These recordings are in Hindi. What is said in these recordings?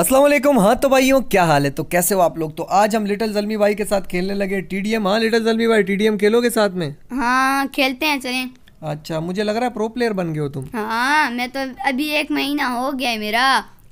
असलम हाँ तो भाइयों क्या हाल है तो कैसे हो आप लोग तो आज हम लिटिल जलमी भाई के साथ खेलने लगे टीडीएम हाँ लिटिल जलमी भाई टी डी एम खेलोगे साथ में हाँ खेलते हैं चलें अच्छा मुझे लग रहा है प्रो प्लेयर बन गए हो तुम हाँ मैं तो अभी एक महीना हो गया है मेरा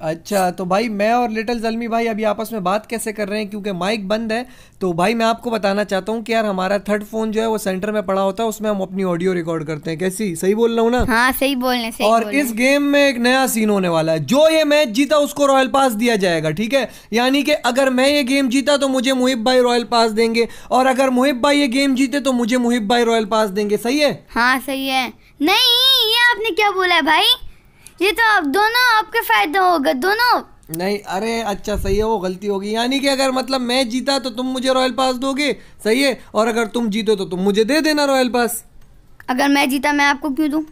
अच्छा तो भाई मैं और लिटिल जलमी भाई अभी आपस में बात कैसे कर रहे हैं क्योंकि माइक बंद है तो भाई मैं आपको बताना चाहता हूँ कि यार हमारा थर्ड फोन जो है वो सेंटर में पड़ा होता है उसमें हम अपनी ऑडियो रिकॉर्ड करते हैं कैसी सही बोल रहा हूँ ना हाँ सही बोल रहे हैं और इस गेम में एक नया सीन होने वाला है जो ये मैच जीता उसको रॉयल पास दिया जाएगा ठीक है यानी कि अगर मैं ये गेम जीता तो मुझे मुहिब भाई रॉयल पास देंगे और अगर मुहिब भाई ये गेम जीते तो मुझे मुहिब भाई रॉयल पास देंगे सही है हाँ सही है नहीं ये आपने क्या बोला भाई ये तो आप दोनों आपके फायदे होगा दोनों नहीं अरे अच्छा सही है वो गलती होगी यानी कि अगर मतलब मैं जीता तो तुम मुझे रॉयल पास दोगे सही है और अगर तुम जीतो तो तुम मुझे दे देना रॉयल पास अगर मैं जीता मैं आपको क्यों दूं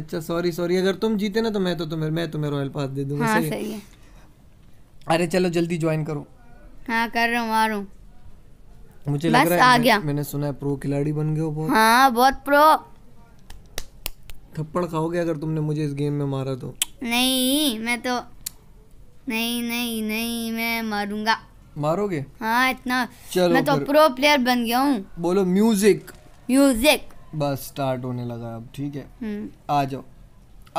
अच्छा सॉरी सॉरी अगर तुम जीते ना तो मैं तो तुम्हें मैं तुम्हें रॉयल पास दे दूंगा हाँ, सही, सही है अरे चलो जल्दी ज्वाइन करो हाँ कर रहा हूँ आ रहा हूँ मुझे लग रहा है मैंने सुना है प्रो खिलाड़ी बन गए हो बहुत हाँ बहुत प्रो थप्पड़ खाओगे अगर तुमने मुझे इस गेम में मारा तो नहीं मैं तो नहीं नहीं नहीं मैं मारूंगा मारोगे हाँ इतना चलो मैं तो प्रो प्लेयर बन गया हूँ बोलो म्यूजिक म्यूजिक बस स्टार्ट होने लगा अब ठीक है हम्म। आ जाओ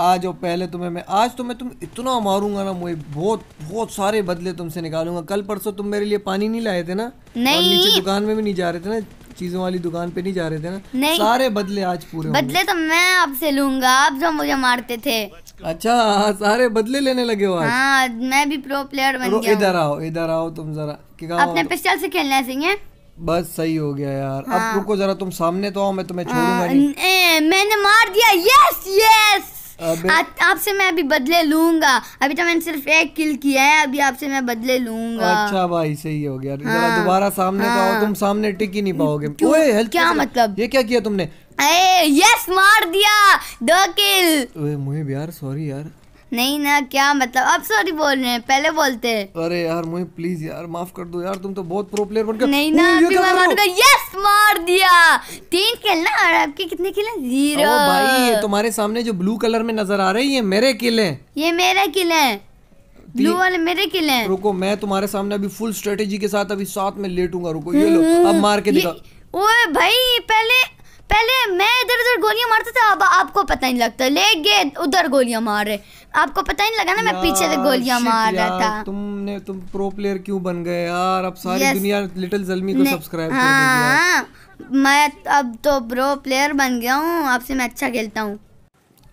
आ जाओ पहले तुम्हें मैं आज तो मैं तुम इतना मारूंगा ना मुझे बहुत बहुत सारे बदले तुमसे निकालूंगा कल परसों तुम मेरे लिए पानी नहीं लाए थे ना नहीं नीचे दुकान में भी नहीं जा रहे थे ना चीजों वाली दुकान पे नहीं जा रहे थे ना नहीं सारे बदले आज पूरे बदले तो मैं आपसे लूंगा आप जो मुझे मारते थे अच्छा हाँ, सारे बदले लेने लगे हो आज हाँ, मैं भी प्रो प्लेयर बन तो गया इधर आओ इधर आओ तुम जरा अपने पिस्टल से खेलना सिंह बस सही हो गया यार हाँ। अब रुको जरा तुम सामने तो आओ मैं तुम्हें हाँ, छोड़ूंगा नहीं मैंने मार दिया यस यस आपसे मैं अभी बदले लूंगा अभी तो मैंने सिर्फ एक किल किया है अभी आपसे मैं बदले लूंगा अच्छा भाई सही हो गया हाँ, दोबारा सामने तो हाँ, तुम सामने टिक ही नहीं पाओगे ओए क्या मतलब ये क्या किया तुमने ए, यस मार दिया दो किल ओए मुझे यार सॉरी यार नहीं ना क्या मतलब अब सॉरी बोल रहे हैं पहले बोलते अरे यार मुझे प्लीज यार माफ कर दो यार तुम तो बहुत प्रो प्लेयर बनकर नहीं ना अभी मैं मारूंगा यस मार दिया तीन किल ना और आपके कितने किल हैं जीरो भाई ये तुम्हारे सामने जो ब्लू कलर में नजर आ रही है मेरे किल हैं ये मेरे किल हैं ब्लू वाले मेरे किले हैं रुको मैं तुम्हारे सामने अभी फुल स्ट्रेटेजी के साथ अभी साथ में लेटूंगा रुको ये लो हम्म। अब मार के दिखा ओए भाई पहले पहले मैं इधर उधर गोलियां मारता था अब आपको पता नहीं लगता लेट गए उधर गोलियां मार रहे आपको पता ही नहीं लगा ना मैं पीछे से गोलियां मार रहा था तुमने तुम प्रो प्लेयर क्यों बन गए यार अब सारी दुनिया लिटिल जलमी को सब्सक्राइब कर हाँ, मैं अब तो प्रो प्लेयर बन गया हूँ आपसे मैं अच्छा खेलता हूँ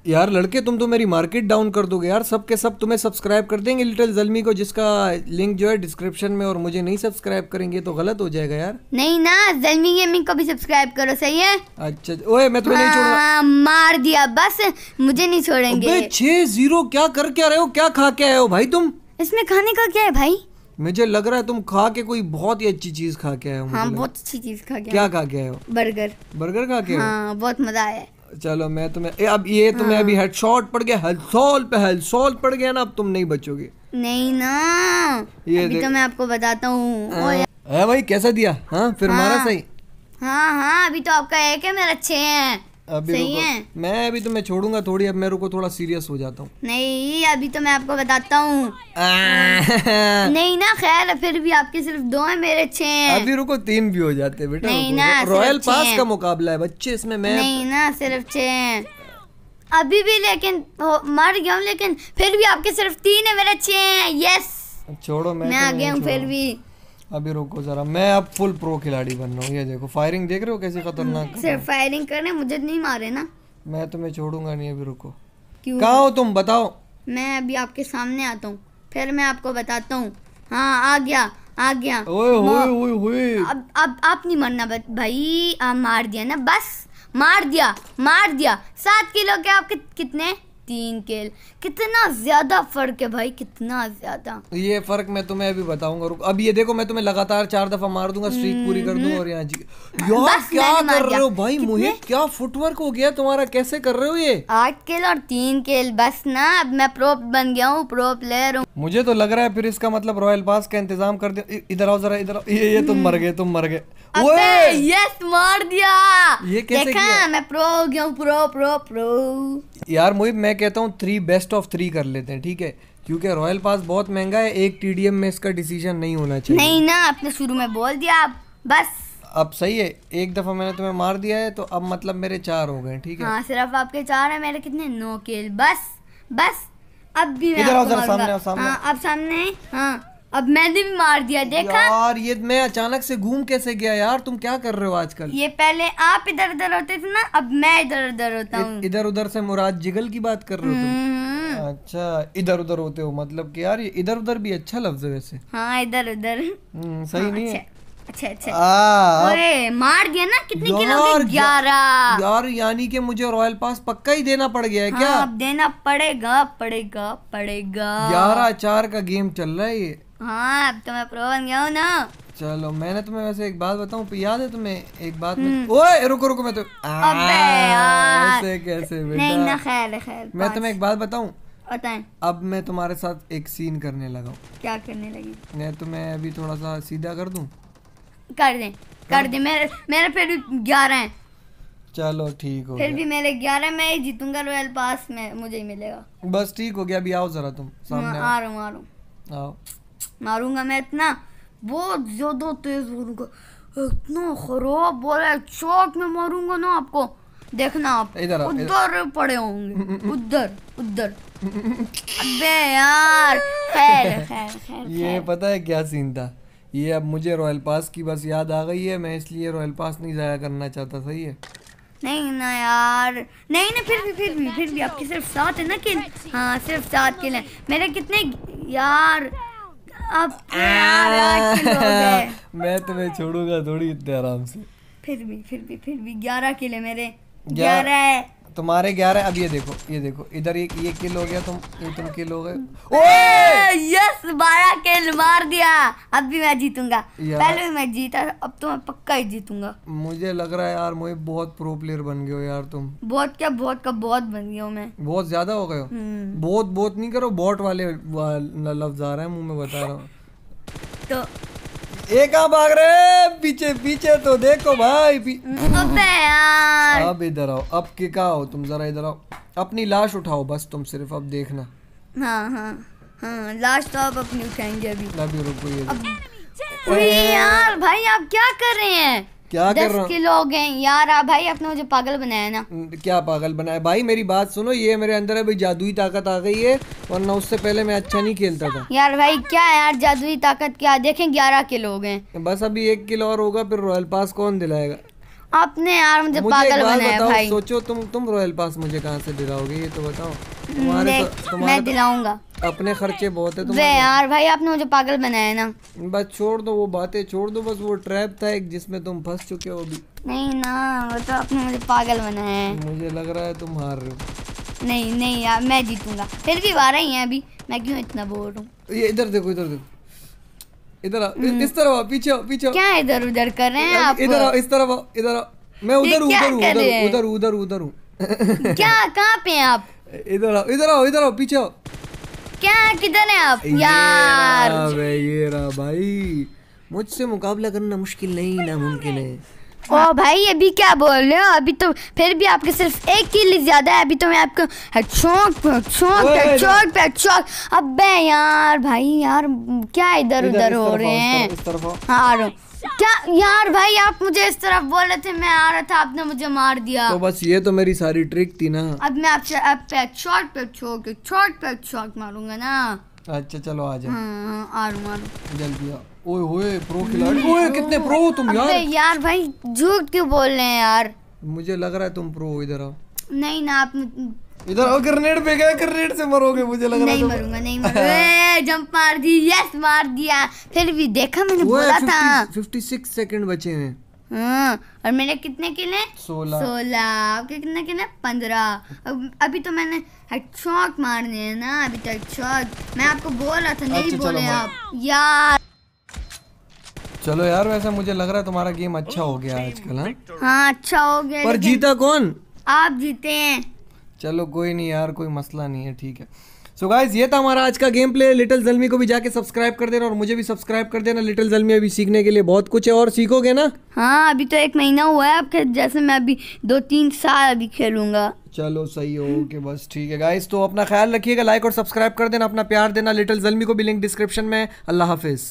यार लड़के तुम तो मेरी मार्केट डाउन कर दोगे यार सब के सब तुम्हें सब्सक्राइब कर देंगे लिटिल जलमी को जिसका लिंक जो है डिस्क्रिप्शन में और मुझे नहीं सब्सक्राइब करेंगे तो गलत हो जाएगा यार नहीं ना जलमी गेमिंग को भी सब्सक्राइब करो सही है अच्छा ओए मैं तुम्हें हाँ, नहीं छोड़ूंगा मार दिया बस मुझे नहीं छोड़ेंगे छह जीरो क्या कर क्या रहे हो क्या खा के आए हो भाई तुम इसमें खाने का क्या है भाई मुझे लग रहा है तुम खा के कोई बहुत ही अच्छी चीज खा के आए हो हाँ बहुत अच्छी चीज खा के क्या खा के आए हो बर्गर बर्गर खा के हाँ बहुत मजा आया चलो मैं तुम्हें ए, अब ये तुम्हें हाँ। अभी हेडशॉट पड़ गया हेडसॉल पे हेडसॉल पड़ गया ना अब तुम नहीं बचोगे नहीं ना ये अभी तो मैं आपको बताता हूँ हाँ। भाई कैसा दिया हाँ फिर हाँ, मारा सही हाँ हाँ अभी तो आपका एक है मेरा छह है अभी सही है मैं अभी तो मैं छोड़ूंगा थोड़ी अब मेरे को थोड़ा सीरियस हो जाता हूँ नहीं अभी तो मैं आपको बताता हूँ नहीं ना खैर फिर भी आपके सिर्फ दो हैं मेरे छह हैं अभी रुको तीन भी हो जाते बेटा नहीं ना रॉयल पास का मुकाबला है बच्चे इसमें मैं नहीं ना सिर्फ छह हैं अभी भी लेकिन मर गया हूँ लेकिन फिर भी आपके सिर्फ तीन है मेरे छह हैं यस छोड़ो मैं तो आ गया हूँ फिर भी अभी रोको जरा मैं अब फुल प्रो खिलाड़ी बन रहा हूँ ये देखो फायरिंग देख रहे हो कैसे खतरनाक सर फायरिंग करने मुझे नहीं मारे ना मैं तुम्हें छोड़ूंगा नहीं अभी रुको कहा हो तुम बताओ मैं अभी आपके सामने आता हूँ फिर मैं आपको बताता हूँ हाँ आ गया आ गया ओए होए होए होए अब अब आप नहीं मरना भाई आ, मार दिया ना बस मार दिया मार दिया सात किलो के आपके कितने तीन केल कितना ज्यादा फर्क है भाई कितना ज्यादा तो ये फर्क मैं तुम्हें अभी बताऊंगा रुक अब ये देखो मैं तुम्हें लगातार चार दफा मार दूंगा स्ट्रीक पूरी कर दूंगा और यहाँ जी हम्म। यार क्या कर रहे हो भाई मुहे क्या फुटवर्क हो गया तुम्हारा कैसे कर रहे हो ये आठ केल और तीन केल बस ना अब मैं प्रोप बन गया हूँ प्रो प्लेयर हूँ मुझे तो लग रहा है फिर इसका मतलब रॉयल पास का इंतजाम कर दे इधर आओ जरा इधर ये ये तुम मर गए तुम मर गए यस मार दिया ये कैसे देखा मैं प्रो हो गया हूँ प्रो प्रो प्रो यार मुहिब मैं कहता हूँ थ्री बेस्ट ऑफ थ्री कर लेते हैं ठीक है क्योंकि रॉयल पास बहुत महंगा है एक टी में इसका डिसीजन नहीं होना चाहिए नहीं ना आपने शुरू में बोल दिया आप बस अब सही है एक दफा मैंने तुम्हें मार दिया है तो अब मतलब मेरे चार हो गए ठीक है हाँ सिर्फ आपके चार है मेरे कितने नो किल बस बस अब भी मैं इधर आओ सामने आओ सामने हाँ, अब सामने हाँ अब मैंने भी मार दिया देखा यार ये मैं अचानक से घूम कैसे गया यार तुम क्या कर रहे हो आजकल ये पहले आप इधर उधर होते थे ना अब मैं इधर उधर होता हूँ इधर उधर से मुराद जिगल की बात कर रहे हो हम्म। अच्छा इधर उधर होते हो मतलब कि यार ये इधर उधर भी अच्छा लफ्ज है वैसे हाँ इधर उधर हम्म, सही हाँ, नहीं अच्छा, है अच्छा अच्छा अरे मार दिया ना कितने किलो ग्यारह यार यानी कि मुझे रॉयल पास पक्का ही देना पड़ गया है क्या हाँ, अब देना पड़ेगा पड़ेगा पड़ेगा ग्यारह चार का गेम चल रहा है ये हाँ अब तो मैं प्रो बन गया हूँ ना चलो मैंने तुम्हें वैसे एक बात बताऊं याद है तुम्हें एक बात हम्म। ओए रुको रुको मैं तो अबे ऐसे कैसे बेटा नहीं ना खैर खैर मैं तुम्हें एक बात बताऊं बताएं अब मैं तुम्हारे साथ एक सीन करने लगा हूँ क्या करने लगी मैं तुम्हें अभी थोड़ा सा सीधा कर दूं कर दे कर हाँ। दे मेरे मेरे फिर ग्यारह है चलो ठीक हो फिर भी मेरे ग्यारह में ही जीतूंगा रॉयल पास में मुझे ही मिलेगा बस ठीक हो गया अभी आओ जरा तुम सामने हाँ, आ रहा हूँ आ रहा हूँ आओ मारूंगा मैं इतना बहुत ज़्यादा तेज़ मारूंगा इतना खराब बोला चौक में मारूंगा ना आपको देखना आप उधर पड़े होंगे उधर उधर अबे यार खैर खैर खैर ये पता है क्या सीन था ये अब मुझे रॉयल पास की बस याद आ गई है मैं इसलिए रॉयल पास नहीं ज़ाया करना चाहता सही है नहीं ना यार नहीं ना फिर भी फिर भी फिर भी आपके सिर्फ सात है ना कि हाँ सिर्फ सात किले मेरे कितने यार अब मैं तुम्हें छोड़ूंगा थोड़ी इतने आराम से फिर भी फिर भी फिर भी ग्यारह किले मेरे ग्यारह तुम्हारे ग्यारह अब ये देखो ये देखो इधर ये ये किल हो गया तुम ये तुम किल हो गए यस बारह किल मार दिया अब भी मैं जीतूंगा पहले मैं जीता अब तो मैं पक्का ही जीतूंगा मुझे लग रहा है यार मुझे बहुत प्रो प्लेयर बन गए हो यार तुम बहुत क्या बहुत का बहुत बन गया हूँ मैं बहुत ज्यादा हो गए हो हम्म। बहुत बहुत नहीं करो बॉट वाले लफ्ज आ रहे है मुँह में बता रहा हूँ तो ये कहाँ भाग रहे पीछे पीछे तो देखो भाई अबे यार अब इधर आओ अब के कहा हो तुम जरा इधर आओ अपनी लाश उठाओ बस तुम सिर्फ अब देखना हाँ हाँ हाँ लाश तो आप अपनी उठाएंगे अभी अभी रुको ये यार भाई आप क्या कर रहे हैं क्या कर रहा हूँ लोग गए यार आ भाई आपने मुझे पागल बनाया ना क्या पागल बनाया भाई मेरी बात सुनो ये मेरे अंदर अभी जादुई ताकत आ गई है वरना उससे पहले मैं अच्छा नहीं खेलता था यार भाई क्या है यार जादुई ताकत क्या देखें ग्यारह किलो हो गए बस अभी एक किलो और होगा फिर रॉयल पास कौन दिलाएगा आपने यार मुझे, मुझे पागल बनाया भाई सोचो तुम तुम रॉयल पास मुझे कहाँ से दिलाओगे ये तो बताओ तुम्हारे, तो- तुम्हारे मैं तो दिलाऊंगा अपने खर्चे बहुत है तुम्हारे यार भाई आपने मुझे पागल बनाया ना बस छोड़ दो वो बातें छोड़ दो बस वो ट्रैप था एक जिसमें तुम फंस चुके हो अभी नहीं ना वो तो आपने मुझे पागल बनाया है मुझे लग रहा है तुम हार रहे हो नहीं नहीं यार मैं जीतूंगा फिर भी आ रही है अभी मैं क्यों इतना बोल रहा हूँ ये इधर देखो इधर देखो इधर हम्म। इस तरफ पीछे पीछे क्या इधर उधर कर रहे हैं आप इधर इस तरफ इधर मैं उधर उधर उधर उधर उधर हूँ क्या कहाँ पे हैं आप इधर आओ इधर आओ इधर आओ पीछे आओ क्या किधर है आप यार ये रहा भाई मुझसे मुकाबला करना मुश्किल नहीं नामुमकिन है ओ भाई अभी क्या बोल रहे हो अभी तो फिर भी आपके सिर्फ एक किल ज्यादा है अभी तो मैं आपको चौक चौक चौक पे चौक अबे यार भाई यार क्या इधर उधर हो रहे हैं हाँ क्या यार भाई आप मुझे इस तरफ बोल रहे थे मैं आ रहा था आपने मुझे मार दिया तो बस ये तो मेरी सारी ट्रिक थी ना अब मैं आपसे अब पे चौक पे चौक पे चौक मारूंगा ना अच्छा चलो आ जाओ हाँ, जल्दी आओ ओए होए प्रो खिलाड़ी हम्म। ओए कितने प्रो हो तुम यार यार भाई झूठ क्यों बोल रहे हैं यार मुझे लग रहा है तुम प्रो इधर आओ नहीं ना आप इधर आओ ग्रेनेड पे गए ग्रेनेड से मरोगे मुझे लग रहा है नहीं मरूंगा नहीं मरूंगा ए जंप मार दी यस मार दिया फिर भी देखा मैंने बोला था 56 सेकंड बचे हैं हाँ, और मैंने कितने किले सोलह सोलह आपके कितने किले पंद्रह अभी तो मैंने हेडशॉट मार दिए है ना अभी तो हेडशॉट मैं आपको बोल रहा था नहीं अच्छा, बोले आप यार चलो यार वैसे मुझे लग रहा है तुम्हारा गेम अच्छा हो गया आजकल हाँ, हाँ अच्छा हो गया पर जीता कौन आप जीते हैं चलो कोई नहीं यार कोई मसला नहीं है ठीक है सो गाइज ये था हमारा आज का गेम प्ले लिटिल जलमी को भी जाके सब्सक्राइब कर देना और मुझे भी सब्सक्राइब कर देना लिटिल जलमी अभी सीखने के लिए बहुत कुछ है और सीखोगे ना हाँ अभी तो एक महीना हुआ है आपके जैसे मैं अभी दो तीन साल अभी खेलूंगा चलो सही हो ओके बस ठीक है गाइज तो अपना ख्याल रखिएगा लाइक और सब्सक्राइब कर देना अपना प्यार देना लिटिल जलमी को भी लिंक डिस्क्रिप्शन में अल्लाह हाफिज़